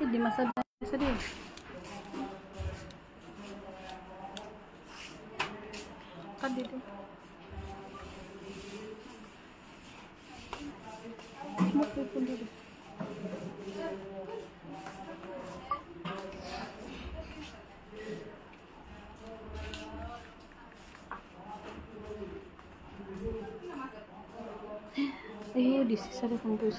Hindi masadya sa din. Kadito. Mapupun Eh, di sisa deh, kampus.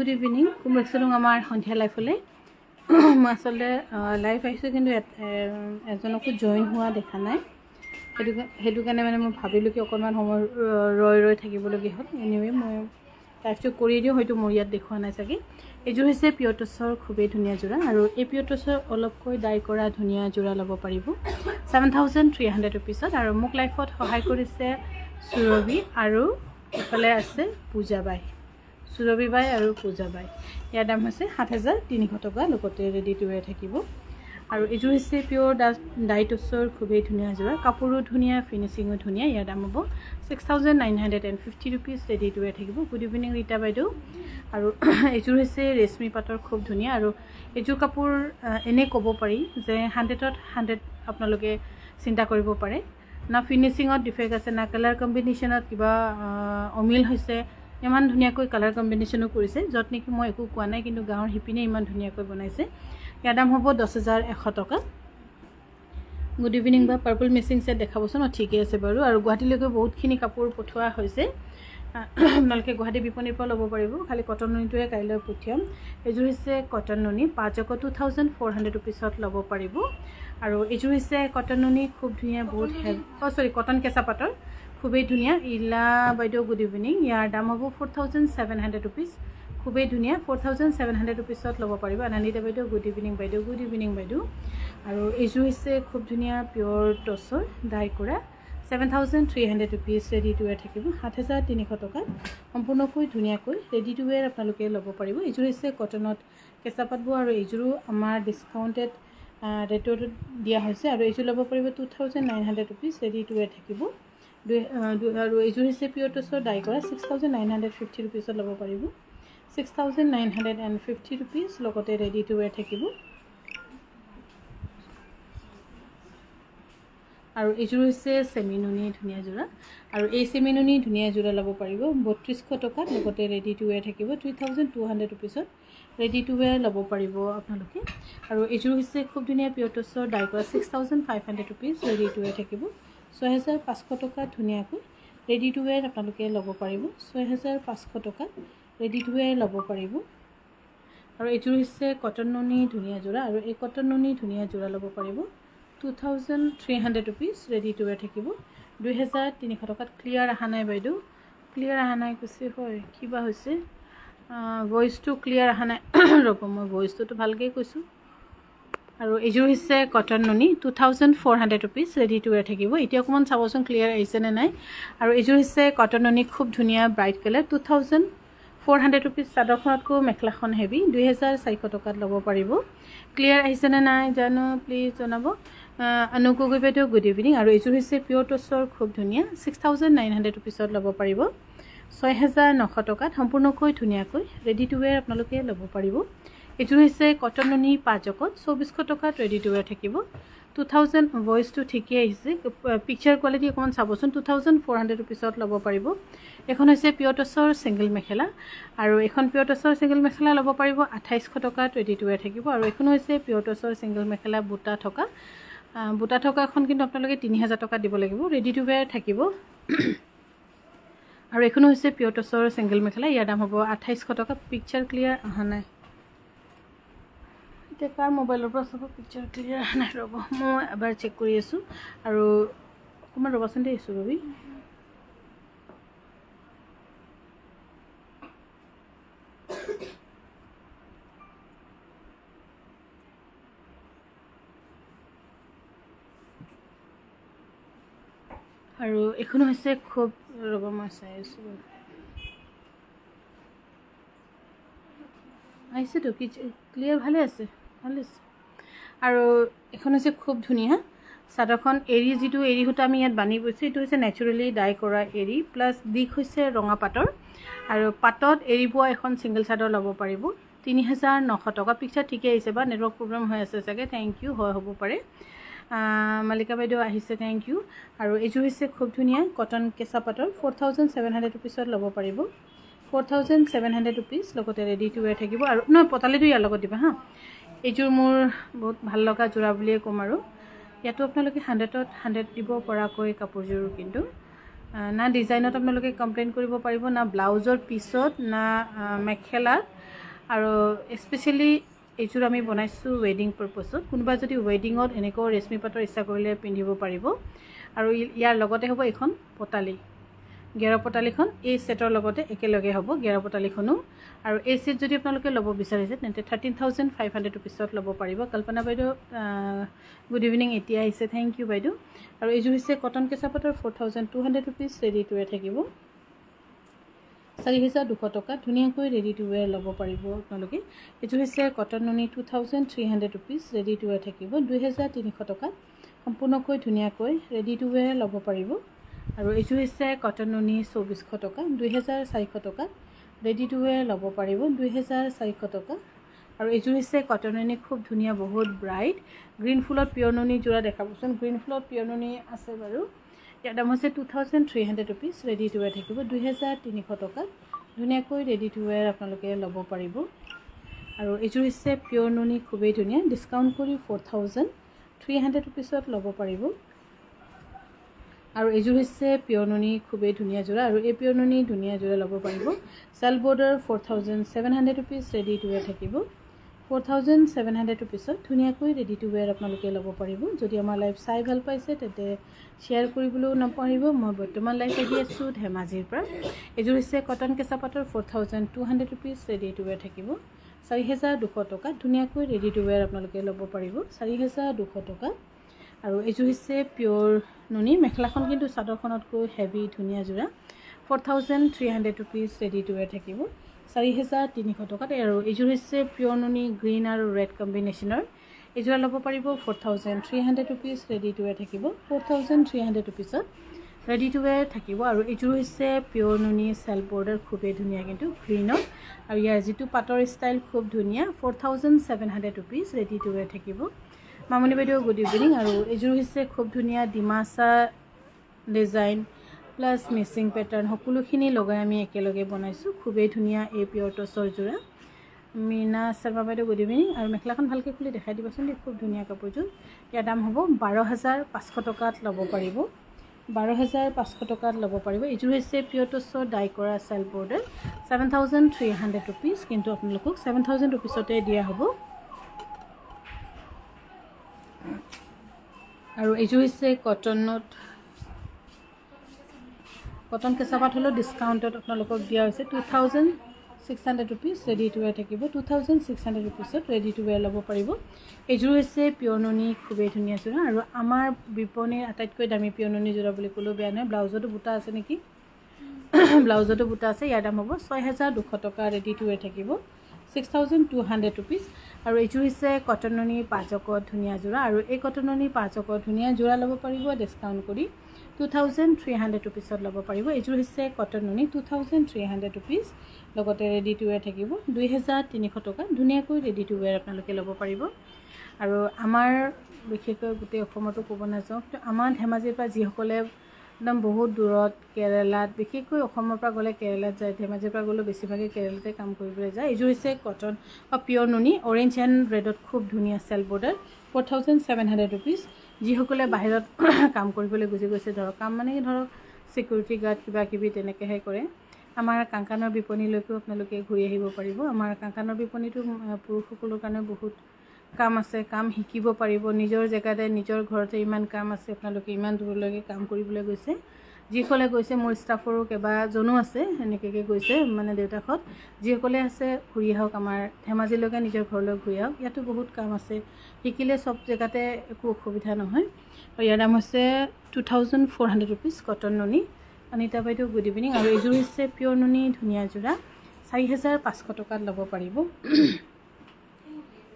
Good evening কোন বেছিলোঁ আমাৰ সন্ধিয়া লাইফলৈ মই আচলতে লাইভ আহিছোঁ কিন্তু এজনকো জইন হোৱা দেখা নাই সেইটো সেইটো কাৰণে মানে মই ভাবিলোঁ কি অকণমান সময় ৰৈ ৰৈ থাকিবলগীয়া হ'ল এনিৱে মই লাইভটো কৰি দিওঁ হয়তো মোৰ ইয়াত দেখুওৱা নাই চাগে এইযোৰ হৈছে পিয়টছৰ খুবেই ধুনীয়া যোৰা আৰু এই পিয়টছৰ অলপকৈ ডাই কৰা ধুনীয়া যোৰা ল'ব পাৰিব ছেভেন থাউজেণ্ড থ্ৰী হাণ্ড্ৰেড ৰুপিছত আৰু মোক লাইফত সহায় কৰিছে সুৰবী আৰু এফালে আছে পূজা বাই সুৰভী বাই আৰু পূজা বাই ইয়াৰ দাম হৈছে সাত হাজাৰ তিনিশ টকা লগতে ৰেডি টু ৱেৰ থাকিব আৰু এইযোৰ হৈছে পিয়'ৰ ডা ডাইটছৰ খুবেই ধুনীয়া যোৰা কাপোৰো ধুনীয়া ফিনিচিঙো ধুনীয়া ইয়াৰ দাম হ'ব six thousand nine hundred and fifty rupees ready to wear থাকিব গুড ইভিনিং ৰীতা বাইদেউ আৰু এইযোৰ হৈছে ৰেচমি পাটৰ খুব ধুনীয়া আৰু এইযোৰ কাপোৰ এনেই ক'ব পাৰি যে হাণ্ড্ৰেডত হাণ্ড্ৰেড আপোনালোকে চিন্তা কৰিব পাৰে না ফিনিচিঙত ডিফেক্ট আছে না কালাৰ কম্বিনেশ্যনত কিবা অমিল হৈছে ইমান ধুনীয়াকৈ কালাৰ কম্বিনেশ্যনো কৰিছে য'ত নেকি মই একো কোৱা নাই কিন্তু গাঁৱৰ শিপিনীয়ে ইমান ধুনীয়াকৈ বনাইছে ইয়াৰ দাম হ'ব দহ হেজাৰ এশ টকা গুড ইভিনিং বা পাৰ্পল মেচিং চেট দেখাবচোন অঁ ঠিকেই আছে বাৰু আৰু গুৱাহাটীলৈকে বহুতখিনি কাপোৰ পঠোৱা হৈছে আপোনালোকে গুৱাহাটী বিপণীৰ পৰা ল'ব পাৰিব খালি কটন ননীটোৱে কাইলৈ পঠিয়াম এইযোৰ হৈছে কটন ননী পাঁচশ টু থাউজেণ্ড ফ'ৰ হাণ্ড্ৰেড ৰুপিছত ল'ব পাৰিব আৰু এইযোৰ হৈছে কটন নুনি খুব ধুনীয়া বহুত হেভ অ' চৰি কটন কেঁচা পাটৰ খুবেই ধুনীয়া ইলা বাইদেউ গুড ইভিনিং ইয়াৰ দাম হ'ব four thousand seven hundred rupees খুবেই ধুনীয়া ফ'ৰ থাউজেণ্ড ছেভেন হাণ্ড্ৰেড ৰুপিছত ল'ব পাৰিব আনন্দিতা বাইদেউ গুড ইভিনিং বাইদেউ গুড ইভিনিং বাইদেউ আৰু এইযোৰ হৈছে খুব ধুনীয়া পিয়'ৰ টচৰ ডাই কৰা seven thousand three hundred rupees ready to wear থাকিব সাত হাজাৰ তিনিশ টকাত সম্পূৰ্ণকৈ ধুনীয়াকৈ ৰেডি টু ৱেৰ আপোনালোকে ল'ব পাৰিব এইযোৰ হৈছে কটনত কেঁচা পাতবোৰ আৰু এইযোৰো আমাৰ ডিছকাউণ্টেড ৰেটত দিয়া হৈছে আৰু এইযোৰ ল'ব পাৰিব two thousand nine hundred rupees ready to wear থাকিব আৰু এইযোৰ হৈছে পিয়ৰ টচৰ ডাই কৰা six thousand nine hundred fifty ৰুপিজত ল'ব পাৰিব six thousand nine hundred and fifty rupees লগতে ৰেডি টু ৱেৰ থাকিব আৰু এইযোৰ হৈছে চেমিনুনি ধুনীয়া যোৰা আৰু এই চেমিনুনি ধুনীয়া যোৰা ল'ব পাৰিব বত্ৰিছশ টকাত লগতে ৰেডি টু ৱেৰ থাকিব থ্ৰী থাউজেণ্ড টু হাণ্ড্ৰেড ৰুপিছত ৰেডি টু ৱেৰ ল'ব পাৰিব আপোনালোকে আৰু এইযোৰ হৈছে খুব ধুনীয়া পিয়টছৰ ডাইকৰা six thousand five hundred rupees ready to wear থাকিব হেজাৰ পাঁচশ টকাত ধুনীয়াকৈ ৰেডি টু ৱেৰ আপোনালোকে ল'ব পাৰিব ছয় হেজাৰ পাঁচশ টকাত ৰেডি টু ৱেৰ ল'ব পাৰিব আৰু এইযোৰ হৈছে কটন নুনি ধুনীয়া যোৰা আৰু এই কটন ননী ধুনীয়া যোৰা ল'ব পাৰিব thousand three hundred rupees ready to থাকিব দুহেজাৰ তিনিশ টকাত ক্লিয়াৰ অহা নাই বাইদেউ ক্লিয়াৰ অহা নাই কৈছে হয় কিবা হৈছে ভইচটো ক্লিয়াৰ অহা নাই ৰ'ব মই ভইচটোতো ভালকৈ কৈছোঁ আৰু এইযোৰ হৈছে কটন নুনি two thousand four hundred rupees ready to wear থাকিব এতিয়া অকণমান চাবচোন ক্লিয়াৰ আহিছেনে নাই আৰু এইযোৰ হৈছে কটন নুনি খুব ধুনীয়া bright colour two thousand four hundred rupees চাদৰখনতকৈ মেখেলাখন হেভি দুহেজাৰ চাৰিশ টকাত ল'ব পাৰিব ক্লিয়াৰ আহিছেনে নাই জানো প্লিজ জনাব অনুকু গৈ বাইদেউ গুড ইভিনিং আৰু এইযোৰ হৈছে পিয়ৰ টচৰ খুব ধুনীয়া ছিক্স থাউজেণ্ড নাইন হাণ্ড্ৰেড ৰুপিছত ল'ব পাৰিব ছয় হেজাৰ নশ টকাত সম্পূৰ্ণকৈ ধুনীয়াকৈ ৰেডি টু ৱেৰ আপোনালোকে ল'ব পাৰিব এইযোৰ হৈছে কটননী পাঁচকত চৌবিছশ টকাত ৰেডি টু ৱেৰ থাকিব টু থাউজেণ্ড ভইচটো ঠিকেই আহিছে পিকচাৰ কোৱালিটি অকণমান চাবচোন টু থাউজেণ্ড ফ'ৰ হাণ্ড্ৰেড ৰুপিছত ল'ব পাৰিব এইখন হৈছে পিয়টছৰ ছিংগল মেখেলা আৰু এইখন পিয়টছৰ ছিংগল মেখেলা ল'ব পাৰিব আঠাইছশ টকাত ৰেডি টু ৱেৰ থাকিব আৰু এইখন হৈছে পিয়টছৰ ছিংগল মেখেলা বুটা থকা বুটা থকাখন কিন্তু আপোনালোকে তিনি হাজাৰ টকা দিব লাগিব ৰেডি টু ৱেয়াৰ থাকিব আৰু এইখনো হৈছে টচৰ চেংগেল মেখেলা ইয়াৰ দাম হ'ব আঠাইছশ টকা পিকচাৰ ক্লিয়াৰ অহা নাই এতিয়া কাৰ মোবাইলৰ পৰা চাব পিকচাৰ ক্লিয়াৰ অহা নাই ৰ'ব মই এবাৰ চেক কৰি আছোঁ আৰু অকণমান ৰ'বচোন দেই আছোঁ ৰবি আৰু এইখনো হৈছে খুব ৰ'ব মই চাই আছোঁ আহিছেতো কি ক্লিয়াৰ ভালে আছে ভাল আছে আৰু এইখন হৈছে খুব ধুনীয়া চাদৰখন এৰী যিটো এৰী সূতা আমি ইয়াত বান্ধি গৈছোঁ এইটো হৈছে নেচাৰেলি ডাই কৰা এৰী প্লাছ দিশ হৈছে ৰঙা পাটৰ আৰু পাতত এৰি পোৱা এখন ছিংগল চাদৰ ল'ব পাৰিব তিনি হাজাৰ নশ টকা পিকচাৰ ঠিকেই আহিছে বা নেটৱৰ্ক প্ৰব্লেম হৈ আছে চাগে থেংক ইউ হয় হ'ব পাৰে মালিকা বাইদেউ আহিছে থেংক ইউ আৰু এইযোৰ হৈছে খুব ধুনীয়া কটন কেঁচা পাটৰ ফ'ৰ থাউজেণ্ড ছেভেন হাণ্ড্ৰেড ৰুপিছত ল'ব পাৰিব four thousand seven hundred rupees লগতে ৰেডি টু ৱেৰ থাকিব আৰু নহয় পতালিটো ইয়াৰ লগত দিবা হা এইযোৰ মোৰ বহুত ভাল লগা যোৰা বুলিয়েই ক'ম আৰু ইয়াতো আপোনালোকে হাণ্ড্ৰেডত হাণ্ড্ৰেড দিব পৰাকৈ কাপোৰযোৰ কিন্তু না ডিজাইনত আপোনালোকে কমপ্লেইন কৰিব পাৰিব না ব্লাউজৰ পিছত না মেখেলাত আৰু স্পেচিয়েলি এইযোৰ আমি বনাইছোঁ ৱেডিং পাৰ্পাছত কোনোবা যদি ৱেডিঙত এনেকৈ ৰেচমি পাতৰ ইচ্ছা কৰিলে পিন্ধিব পাৰিব আৰু ইয়াৰ লগতে হ'ব এইখন পটালি গেৰা পটালিখন এই ছেটৰ লগতে একেলগে হ'ব গেৰা পটালিখনো আৰু এই ছেট যদি আপোনালোকে ল'ব বিচাৰিছে তেন্তে থাৰ্টিন থাউজেণ্ড ফাইভ হাণ্ড্ৰেড ৰুপিছত ল'ব পাৰিব কল্পনা বাইদেউ গুড ইভিনিং এতিয়া আহিছে থেংক ইউ বাইদেউ আৰু এইযোৰ হৈছে কটন কেঁচা পাতৰ four thousand two hundred rupees ready to wear থাকিব চাৰি হেজাৰ দুশ টকা ধুনীয়াকৈ ৰেডি টু ৱেৰ ল'ব পাৰিব আপোনালোকে এইটো হৈছে কটন ননী two thousand three hundred rupees ready to wear থাকিব দুহেজাৰ তিনিশ টকা সম্পূৰ্ণকৈ ধুনীয়াকৈ ৰেডি টু ৱেৰ ল'ব পাৰিব আৰু এইটো হৈছে কটন ননী চৌবিছশ টকা দুহেজাৰ চাৰিশ টকাত ৰেডি টু ৱেৰ ল'ব পাৰিব দুহেজাৰ চাৰিশ টকা আৰু এইযোৰ হৈছে কটন নুনি খুব ধুনীয়া বহুত ব্ৰাইট গ্ৰীণ ফুলত পিয়ৰ ননী যোৰা দেখাবচোন গ্ৰীণ ফুলত পিয়ৰ ননী আছে বাৰু ইয়াৰ দাম হৈছে two thousand three hundred rupees ready to wear থাকিব দুহেজাৰ তিনিশ টকা ধুনীয়াকৈ ৰেডি টু ৱেৰ আপোনালোকে ল'ব পাৰিব আৰু এইযোৰ হৈছে পিয়'ৰ নুনি খুবেই ধুনীয়া ডিছকাউণ্ট কৰি ফ'ৰ থাউজেণ্ড থ্ৰী হাণ্ড্ৰেড ৰুপিজত ল'ব পাৰিব আৰু এইযোৰ হৈছে পিয়'ৰ নুনি খুবেই ধুনীয়া যোৰা আৰু এই পিয়'ৰ নুনি ধুনীয়া যোৰা ল'ব পাৰিব self border four thousand seven hundred rupees ready to wear থাকিব ফ'ৰ থাউজেণ্ড ছেভেন হাণ্ড্ৰেড ৰুপিছত ধুনীয়াকৈ ৰেডি টু ৱেৰ আপোনালোকে ল'ব পাৰিব যদি আমাৰ লাইভ চাই ভাল পাইছে তেন্তে শ্বেয়াৰ কৰিবলৈও নাপাৰিব মই বৰ্তমান লাইভ আহি আছোঁ ধেমাজিৰ পৰা এযোৰ হৈছে কটন কেঁচা পাটৰ four thousand two hundred rupees ready to wear থাকিব চাৰি হেজাৰ দুশ টকাত ধুনীয়াকৈ ৰেডি টু ৱেৰ আপোনালোকে ল'ব পাৰিব চাৰি হেজাৰ দুশ টকা আৰু এযোৰ হৈছে পিয়'ৰ নুনি মেখেলাখন কিন্তু চাদৰখনতকৈ হেভি ধুনীয়া যোৰা four thousand three hundred rupees ready to থাকিব চাৰি হেজাৰ তিনিশ টকাতে আৰু এইযোৰ হৈছে পিয়ৰ পিয়নী গ্ৰীণ আৰু ৰেড কম্বিনেশ্যনৰ এইযোৰা ল'ব পাৰিব four thousand three hundred rupees ready to wear থাকিব ফ'ৰ থাউজেণ্ড থ্ৰী হাণ্ড্ৰেড ৰুপিজত ৰেডি টু ৱেৰ থাকিব আৰু এইযোৰ হৈছে পিয়ৰ নুনি চেল্ফ বৰ্ডাৰ খুবেই ধুনীয়া কিন্তু গ্ৰীণৰ আৰু ইয়াৰ যিটো পাটৰ ষ্টাইল খুব ধুনীয়া four thousand seven hundred rupees ready to wear থাকিব মামনি বাইদেউ গুড ইভিনিং আৰু এইযোৰ হৈছে খুব ধুনীয়া Dimasa design plus Mising pattern সকলোখিনি লগাই আমি একেলগে বনাইছোঁ খুবেই ধুনীয়া এই পিয়ৰ টচৰ যোৰা মীনা শৰ্মা বাইদেউ গুড ইভিনিং আৰু মেখেলাখন ভালকৈ খুলি দেখাই দিবচোন দেই খুব ধুনীয়া কাপোৰযোৰ ইয়াৰ দাম হ'ব বাৰ হাজাৰ পাঁচশ টকাত ল'ব পাৰিব বাৰ হাজাৰ পাঁচশ টকাত ল'ব পাৰিব এইযোৰ হৈছে পিয়ৰ টচৰ ডাই কৰা self border seven thousand three hundred rupees কিন্তু আপোনালোকক ছেভেন থাউজেণ্ড ৰুপিজতে দিয়া হ'ব আৰু এইযোৰ হৈছে কটনত কটন কেঁচা পাট হ'লেও ডিছকাউণ্টত আপোনালোকক দিয়া হৈছে two thousand six hundred rupees ready to wear থাকিব টু থাউজেণ্ড ছিক্স হাণ্ড্ৰেড ৰুপিজত ৰেডি টু ৱেৰ ল'ব পাৰিব এইযোৰ হৈছে পিয়নুনি খুবেই ধুনীয়া যোৰা আৰু আমাৰ বিপণীৰ আটাইতকৈ দামী পিয়নুনি যোৰা বুলি ক'লেও বেয়া নহয় ব্লাউজতো বুটা আছে নেকি ব্লাউজতো বুটা আছে ইয়াৰ দাম হ'ব ছয় হেজাৰ দুশ টকা ৰেডি টু ৱেৰ থাকিব six thousand two hundred rupees আৰু এইযোৰ হৈছে কটননি পাঁচকত ধুনীয়া যোৰা আৰু এই কটননি পাঁচকত ধুনীয়া যোৰা ল'ব পাৰিব ডিছকাউণ্ট কৰি টু থাউজেণ্ড থ্ৰী হাণ্ড্ৰেড ৰুপিছত ল'ব পাৰিব এইযোৰ হৈছে কটন নুনি two thousand three hundred rupees লগতে ৰেডি টু ৱেৰ থাকিব দুই হেজাৰ তিনিশ টকা ধুনীয়াকৈ ৰেডি টু ৱেৰ আপোনালোকে ল'ব পাৰিব আৰু আমাৰ বিশেষকৈ গোটেই অসমতো ক'ব নাযাওঁ কিন্তু আমাৰ ধেমাজিৰ পৰা যিসকলে একদম বহুত দূৰত কেৰেলাত বিশেষকৈ অসমৰ পৰা গ'লে কেৰেলাত যায় ধেমাজিৰ পৰা গ'লেও বেছিভাগে কেৰেলাতে কাম কৰিবলৈ যায় এইযোৰ হৈছে কটন বা পিয়'ৰ নুনি অৰেঞ্জ এণ্ড ৰেডত খুব ধুনীয়া self border four thousand seven hundred rupees যিসকলে বাহিৰত কাম কৰিবলৈ গুচি গৈছে ধৰক কাম মানে ধৰক চিকিউৰিটি গাৰ্ড কিবাকিবি তেনেকৈহে কৰে আমাৰ কাংকানৰ বিপণীলৈকেও আপোনালোকে ঘূৰি আহিব পাৰিব আমাৰ কাংকানৰ বিপণীটো পুৰুষসকলৰ কাৰণে বহুত কাম আছে কাম শিকিব পাৰিব নিজৰ জেগাতে নিজৰ ঘৰতে ইমান কাম আছে আপোনালোকে ইমান দূৰলৈকে কাম কৰিবলৈ গৈছে যিসকলে গৈছে মোৰ ষ্টাফৰো কেইবাজনো আছে এনেকৈকে গৈছে মানে দেউতাকত যিসকলে আছে ঘূৰি আহক আমাৰ ধেমাজিলৈকে নিজৰ ঘৰলৈ ঘূৰি আহক ইয়াতো বহুত কাম আছে শিকিলে চব জেগাতে একো অসুবিধা নহয় আৰু ইয়াৰ দাম হৈছে two thousand four hundred rupees cotton ননি অনিতা বাইদেউ গুড ইভিনিং আৰু এইযোৰ হৈছে পিয়'ৰ ননি ধুনীয়া যোৰা চাৰি হেজাৰ পাঁচশ টকাত ল'ব পাৰিব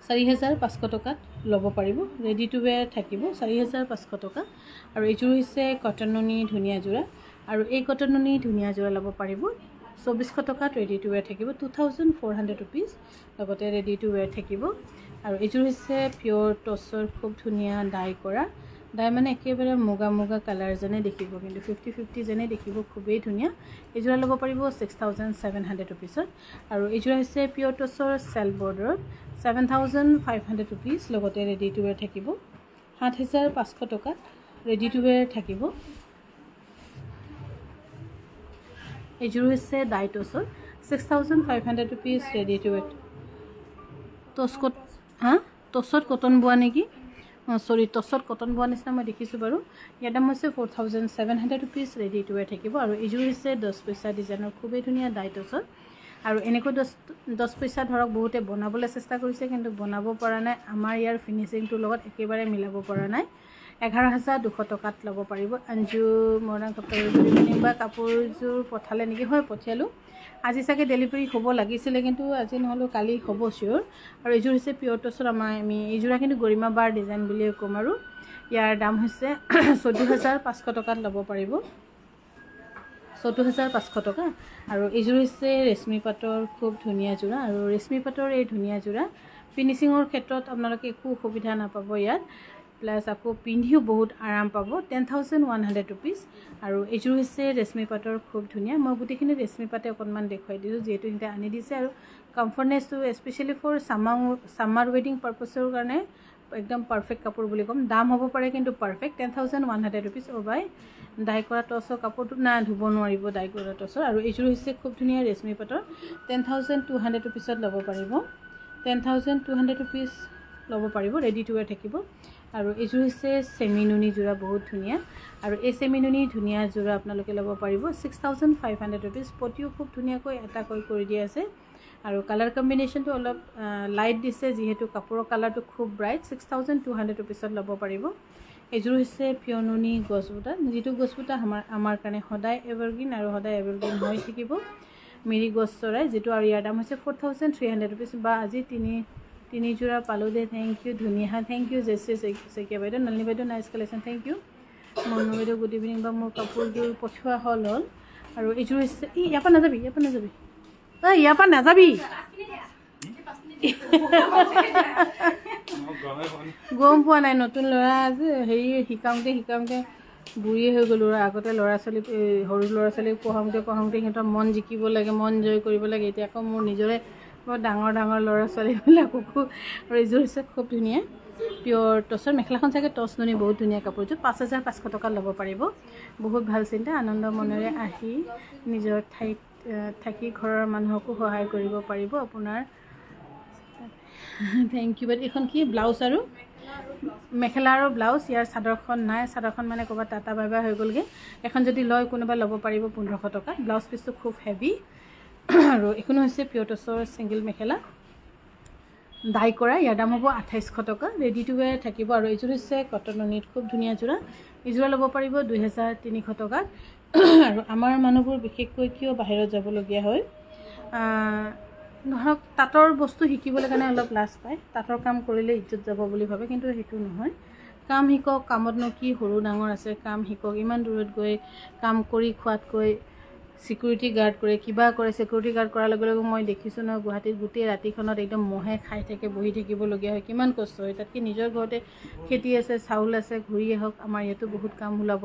চাৰি হেজাৰ পাঁচশ টকাত ল'ব পাৰিব ৰেডি টু ৱেৰ থাকিব চাৰি হেজাৰ পাঁচশ টকা আৰু এইযোৰ হৈছে কটননী ধুনীয়া যোৰা আৰু এই কটননী ধুনীয়া যোৰা ল'ব পাৰিব চৌবিছশ টকাত ৰেডি টু ৱেৰ থাকিব two thousand four hundred rupees লগতে ৰেডি টু ৱেৰ থাকিব আৰু এইযোৰ হৈছে পিয়'ৰ টচৰ খুব ধুনীয়া ডাই কৰা ডাই মানে একেবাৰে মুগা মুগা কালাৰ যেনে দেখিব কিন্তু ফিফটি ফিফটি যেনে দেখিব খুবেই ধুনীয়া এইযোৰা ল'ব পাৰিব ছিক্স থাউজেণ্ড ছেভেন হাণ্ড্ৰেড ৰুপিজত আৰু এইযোৰা হৈছে পিয়'ৰ টচৰ self border seven thousand five hundred rupees লগতে ৰেডি টু ৱেৰ থাকিব সাত হেজাৰ পাঁচশ টকাত ৰেডি টু ৱেৰ থাকিব এইযোৰ হৈছে ডাই টচৰ six thousand five hundred rupees ready to wear টচ কট হাঁ টচত কটন বোৱা নেকি অঁ চৰি টচত কটন বোৱা নিচিনা মই দেখিছোঁ বাৰু ইয়াৰ দাম হৈছে four thousand seven hundred rupees ready to wear থাকিব আৰু এইযোৰ হৈছে দহ পইচা ডিজাইনৰ খুবেই ধুনীয়া ডাই টচৰ আৰু এনেকৈ দহ দহ পইচা ধৰক বহুতে বনাবলৈ চেষ্টা কৰিছে কিন্তু বনাব পৰা নাই আমাৰ ইয়াৰ ফিনিচিংটোৰ লগত একেবাৰে মিলাব পৰা নাই এঘাৰ হাজাৰ দুশ টকাত ল'ব পাৰিব আঞ্জু মৰণা কাপোৰ বা কাপোৰযোৰ পঠালে নেকি হয় পঠিয়ালোঁ আজি চাগে ডেলিভাৰী হ'ব লাগিছিলে কিন্তু আজি নহ'লেও কালি হ'ব চিয়'ৰ আৰু এইযোৰ হৈছে পিয়ৰ টচৰ আমাৰ আমি এইযোৰা কিন্তু গৰিমা বাৰ ডিজাইন বুলিয়ে ক'ম আৰু ইয়াৰ দাম হৈছে চৈধ্য হাজাৰ পাঁচশ টকাত ল'ব পাৰিব চৈধ্য হাজাৰ পাঁচশ টকা আৰু এইযোৰ হৈছে ৰেচমি পাটৰ খুব ধুনীয়া যোৰা আৰু ৰেচমি পাটৰ এই ধুনীয়া যোৰা ফিনিচিঙৰ ক্ষেত্ৰত আপোনালোকে একো অসুবিধা নাপাব ইয়াত প্লাছ আকৌ পিন্ধিও বহুত আৰাম পাব ten thousand one hundred rupees আৰু এইযোৰ হৈছে ৰেচমি পাটৰ খুব ধুনীয়া মই গোটেইখিনি ৰেচমি পাতে অকণমান দেখুৱাই দিছোঁ যিহেতু সিহঁতে আনি দিছে আৰু কমফৰ্টনেছটো স্পেচিয়েলি ফৰ চামাৰ চামাৰ ৱেডিং পাৰ্পাছৰ কাৰণে একদম পাৰফেক্ট কাপোৰ বুলি ক'ম দাম হ'ব পাৰে কিন্তু perfect ten thousand one hundred rupees অ' বাই ডাই কৰা টচৰ কাপোৰটো না ধুব নোৱাৰিব ডাই কৰা টচৰ আৰু এইযোৰ হৈছে খুব ধুনীয়া ৰেচমি পাতৰ টেন থাউজেণ্ড টু হাণ্ড্ৰেড ৰুপিছত ল'ব পাৰিব ten thousand two hundred rupees ল'ব পাৰিব ৰেডি টু ৱেৰ থাকিব আৰু এইযোৰ হৈছে চেমিনুনি যোৰা বহুত ধুনীয়া আৰু এই চেমিনুনি ধুনীয়া যোৰা আপোনালোকে ল'ব পাৰিব six thousand five hundred rupees প্ৰতিও খুব ধুনীয়াকৈ এটাকৈ কৰি দিয়া আছে আৰু কালাৰ কম্বিনেশ্যনটো অলপ লাইট দিছে যিহেতু কাপোৰৰ কালাৰটো খুব bright six thousand two hundred ৰুপিছত ল'ব পাৰিব এইযোৰ হৈছে পিয়নুনি গছ বুটা যিটো গছ বুটা আমাৰ আমাৰ কাৰণে সদায় এভাৰগ্ৰীণ আৰু সদায় এভাৰগ্ৰীণ হৈ থাকিব মিৰি গছ চৰাই যিটো আৰু ইয়াৰ দাম হৈছে four thousand three hundred rupees বা আজি তিনি তিনিযোৰা পালোঁ দে থেংক ইউ ধুনীয়া থেংক ইউ জেশ্ৰী শইকীয়া বাইদেউ নলিনী বাইদেউ nice collection thank you Manu বাইদেউ গুড ইভিনিং বা মোৰ কাপোৰযোৰ পঠিওৱা হ'ল হ'ল আৰু এইযোৰ হৈছে ই ইয়াৰ পৰা নাযাবি ইয়াৰ পৰা নাযাবি ঐ ইয়াৰ পৰা নাযাবি গম পোৱা নাই নতুন ল'ৰা আছে হেৰি শিকাওঁতে শিকাওঁতে বুঢ়ীয়ে হৈ গ'লোঁ আগতে ল'ৰা ছোৱালী সৰু ল'ৰা ছোৱালীক পঢ়াওঁতে পঢ়াওঁতে সিহঁতৰ মন জিকিব লাগে মন জয় কৰিব লাগে এতিয়া আকৌ মোৰ নিজৰে বৰ ডাঙৰ ডাঙৰ ল'ৰা ছোৱালীবিলাককো ৰিজোৰ হৈছে খুব ধুনীয়া পিয়ৰ টচৰ মেখেলাখন চাগে টচ ধুনীয়া বহুত ধুনীয়া কাপোৰযোৰ পাঁচ হাজাৰ পাঁচশ টকা ল'ব পাৰিব বহুত ভাল চিন্তা আনন্দ মনেৰে আহি নিজৰ ঠাইত থাকি ঘৰৰ মানুহকো সহায় কৰিব পাৰিব আপোনাৰ থেংক ইউ বাইদেউ এইখন কি ব্লাউজ আৰু মেখেলা আৰু ব্লাউজ ইয়াৰ চাদৰখন নাই চাদৰখন মানে ক'ৰবাত টাটা বাই বাই হৈ গ'লগৈ এখন যদি লয় কোনোবাই ল'ব পাৰিব পোন্ধৰশ টকা ব্লাউজ পিচটো খুব হেভি আৰু এইখনো হৈছে পিয়টছৰ ছিংগল মেখেলা ডাই কৰা ইয়াৰ দাম হ'ব আঠাইছশ টকা ৰেডি টু ৱেৰ থাকিব আৰু এইযোৰ হৈছে কটনৰ নিট খুব ধুনীয়া যোৰা এইযোৰা ল'ব পাৰিব দুহেজাৰ তিনিশ টকাত আৰু আমাৰ মানুহবোৰ বিশেষকৈ কিয় বাহিৰত যাবলগীয়া হয় ধৰক তাঁতৰ বস্তু শিকিবলৈ কাৰণে অলপ লাজ পায় তাঁতৰ কাম কৰিলে ইজ্জত যাব বুলি ভাবে কিন্তু সেইটো নহয় কাম শিকক কামতনো কি সৰু ডাঙৰ আছে কাম শিকক ইমান দূৰত গৈ কাম কৰি খোৱাতকৈ ছিকিউৰিটি গাৰ্ড কৰে কিবা কৰে ছিকিউৰিটি গাৰ্ড কৰাৰ লগে লগে মই দেখিছোঁ নহয় গুৱাহাটীত গোটেই ৰাতিখনত একদম মহে খাই থাকে বহি থাকিবলগীয়া হয় কিমান কষ্ট হয় তাতকৈ নিজৰ ঘৰতে খেতি আছে চাউল আছে ঘূৰি আহক আমাৰ ইয়াতো বহুত কাম ওলাব